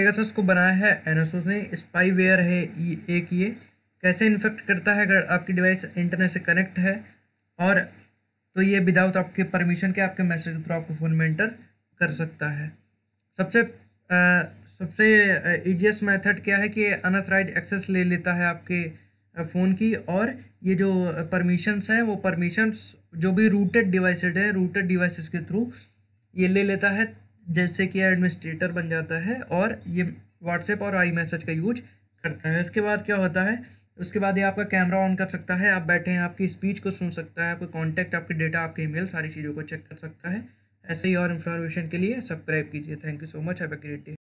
sir इसको अच्छा बनाया है एनएसओस ने स्पाईवेयर है एक ये कैसे इन्फेक्ट करता है अगर आपकी डिवाइस इंटरनेट से कनेक्ट है और तो ये विदाउट आपके परमिशन के आपके मैसेज के थ्रू आपके फ़ोन में एंटर कर सकता है सबसे आ, सबसे ईजीएस मेथड क्या है कि अनथराइज एक्सेस ले लेता है आपके फ़ोन की और ये जो परमिशंस हैं वो परमिशंस जो भी रूटेड डिवाइसेड हैं रूटेड डिवाइसेस के थ्रू ये ले लेता है जैसे कि एडमिनिस्ट्रेटर बन जाता है और ये व्हाट्सएप और आई मैसेज का यूज करता है उसके बाद क्या होता है उसके बाद ये आपका कैमरा ऑन कर सकता है आप बैठे हैं आपकी स्पीच को सुन सकता है आपके कॉन्टैक्ट आपके डेटा आपके ईमेल सारी चीज़ों को चेक कर सकता है ऐसे ही और इन्फॉर्मेशन के लिए सब्सक्राइब कीजिए thank you so much have a great day